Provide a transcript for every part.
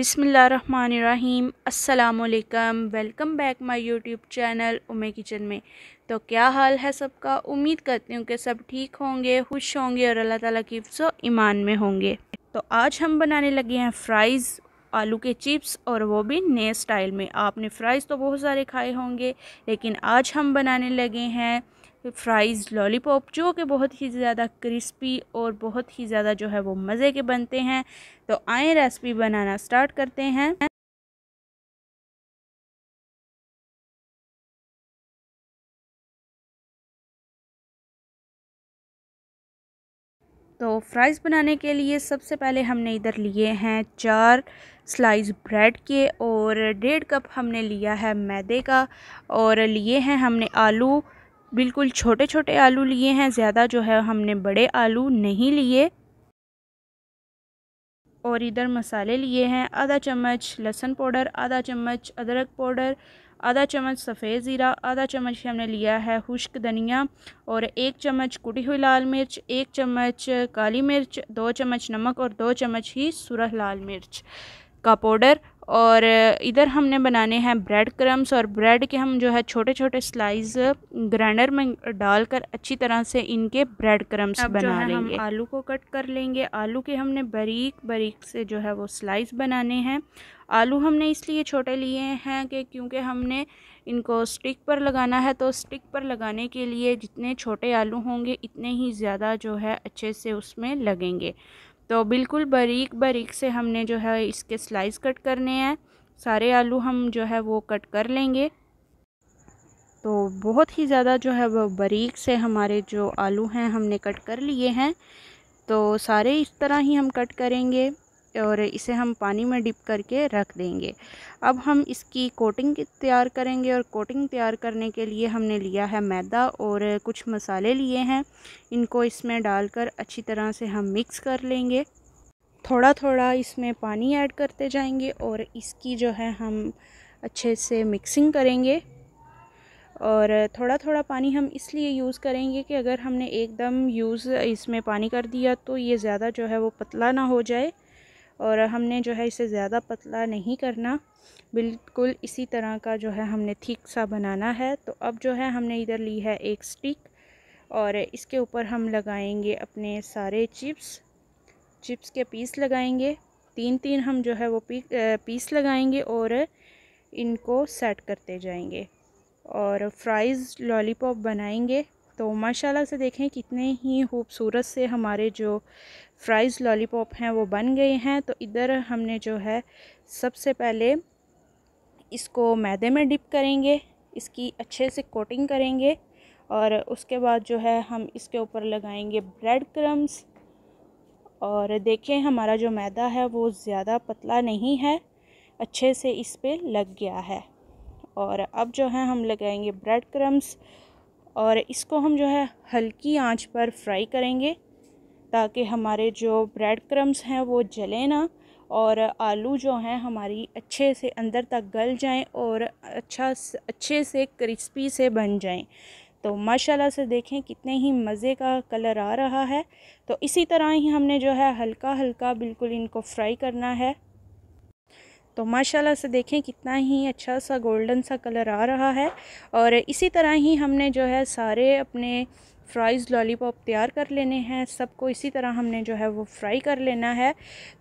अस्सलाम welcome back my YouTube channel Umme Kitchen में तो क्या हाल है सबका उम्मीद करती हूँ कि सब ठीक होंगे खुश होंगे और अल्लाह ताला की सो ईमान में होंगे तो आज हम बनाने लगे हैं फ्राइज़ आलू के चिप्स और वो भी नए स्टाइल में आपने फ्राइज़ तो बहुत सारे खाए होंगे लेकिन आज हम बनाने लगे हैं फ्राइज़ लॉलीपॉप जो कि बहुत ही ज़्यादा क्रिस्पी और बहुत ही ज़्यादा जो है वो मज़े के बनते हैं तो आए रेसिपी बनाना स्टार्ट करते हैं तो फ्राइज़ बनाने के लिए सबसे पहले हमने इधर लिए हैं चार स्लाइस ब्रेड के और डेढ़ कप हमने लिया है मैदे का और लिए हैं हमने आलू बिल्कुल छोटे छोटे आलू लिए हैं ज़्यादा जो है हमने बड़े आलू नहीं लिए और इधर मसाले लिए हैं आधा चम्मच लहसुन पाउडर आधा चम्मच अदरक पाउडर आधा चम्मच सफ़ेद ज़ीरा आधा चम्मच हमने लिया है खुश्क धनिया और एक चम्मच कुटी हुई लाल मिर्च एक चम्मच काली मिर्च दो चम्मच नमक और दो चम्मच ही सुरह लाल मिर्च का पाउडर और इधर हमने बनाने हैं ब्रेड क्रम्स और ब्रेड के हम जो है छोटे छोटे स्लाइस ग्राइंडर में डालकर अच्छी तरह से इनके ब्रेड क्रम्स बना लेंगे आलू को कट कर लेंगे आलू के हमने बारीक बारीक से जो है वो स्लाइस बनाने हैं आलू हमने इसलिए छोटे लिए हैं कि क्योंकि हमने इनको स्टिक पर लगाना है तो स्टिक पर लगाने के लिए जितने छोटे आलू होंगे इतने ही ज़्यादा जो है अच्छे से उसमें लगेंगे तो बिल्कुल बारीक बारीक से हमने जो है इसके स्लाइस कट करने हैं सारे आलू हम जो है वो कट कर लेंगे तो बहुत ही ज़्यादा जो है वो बारीक से हमारे जो आलू हैं हमने कट कर लिए हैं तो सारे इस तरह ही हम कट करेंगे और इसे हम पानी में डिप करके रख देंगे अब हम इसकी कोटिंग तैयार करेंगे और कोटिंग तैयार करने के लिए हमने लिया है मैदा और कुछ मसाले लिए हैं इनको इसमें डालकर अच्छी तरह से हम मिक्स कर लेंगे थोड़ा थोड़ा इसमें पानी ऐड करते जाएंगे और इसकी जो है हम अच्छे से मिक्सिंग करेंगे और थोड़ा थोड़ा पानी हम इसलिए यूज़ करेंगे कि अगर हमने एकदम यूज़ इसमें पानी कर दिया तो ये ज़्यादा जो है वो पतला ना हो जाए और हमने जो है इसे ज़्यादा पतला नहीं करना बिल्कुल इसी तरह का जो है हमने थीक सा बनाना है तो अब जो है हमने इधर ली है एक स्टिक और इसके ऊपर हम लगाएंगे अपने सारे चिप्स चिप्स के पीस लगाएंगे तीन तीन हम जो है वो पीस लगाएंगे और इनको सेट करते जाएंगे और फ्राइज़ लॉलीपॉप बनाएंगे तो माशाल्लाह से देखें कितने ही खूबसूरत से हमारे जो फ्राइज़ लॉलीपॉप हैं वो बन गए हैं तो इधर हमने जो है सबसे पहले इसको मैदे में डिप करेंगे इसकी अच्छे से कोटिंग करेंगे और उसके बाद जो है हम इसके ऊपर लगाएंगे ब्रेड क्रम्स और देखें हमारा जो मैदा है वो ज़्यादा पतला नहीं है अच्छे से इस पर लग गया है और अब जो है हम लगाएंगे ब्रेड क्रम्स और इसको हम जो है हल्की आंच पर फ्राई करेंगे ताकि हमारे जो ब्रेड क्रम्स हैं वो जले ना और आलू जो हैं हमारी अच्छे से अंदर तक गल जाएं और अच्छा अच्छे से क्रिस्पी से बन जाएं तो माशाल्लाह से देखें कितने ही मज़े का कलर आ रहा है तो इसी तरह ही हमने जो है हल्का हल्का बिल्कुल इनको फ्राई करना है तो माशाल्लाह से देखें कितना ही अच्छा सा गोल्डन सा कलर आ रहा है और इसी तरह ही हमने जो है सारे अपने फ़्राइज़ लॉलीपॉप तैयार कर लेने हैं सबको इसी तरह हमने जो है वो फ्राई कर लेना है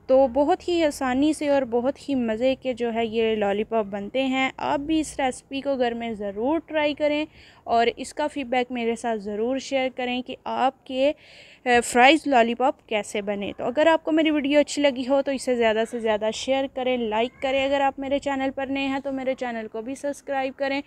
तो बहुत ही आसानी से और बहुत ही मज़े के जो है ये लॉलीपॉप बनते हैं आप भी इस रेसिपी को घर में ज़रूर ट्राई करें और इसका फ़ीडबैक मेरे साथ ज़रूर शेयर करें कि आपके फ्राइज़ लॉलीपॉप कैसे बने तो अगर आपको मेरी वीडियो अच्छी लगी हो तो इसे ज़्यादा से ज़्यादा शेयर करें लाइक करें अगर आप मेरे चैनल पर नए हैं तो मेरे चैनल को भी सब्सक्राइब करें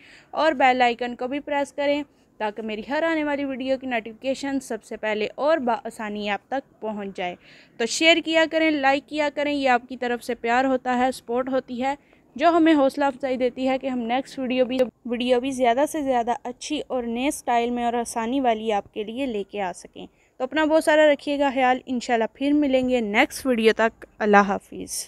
और बेल आइकन को भी प्रेस करें ताकि मेरी हर आने वाली वीडियो की नोटिफिकेशन सबसे पहले और बसानी आप तक पहुंच जाए तो शेयर किया करें लाइक किया करें ये आपकी तरफ से प्यार होता है सपोर्ट होती है जो हमें हौसला अफजाई देती है कि हम नेक्स्ट वीडियो भी वीडियो भी ज़्यादा से ज़्यादा अच्छी और नए स्टाइल में और आसानी वाली आपके लिए लेके आ सकें तो अपना बहुत सारा रखिएगा ख्याल इन फिर मिलेंगे नेक्स्ट वीडियो तक अल्लाह हाफिज़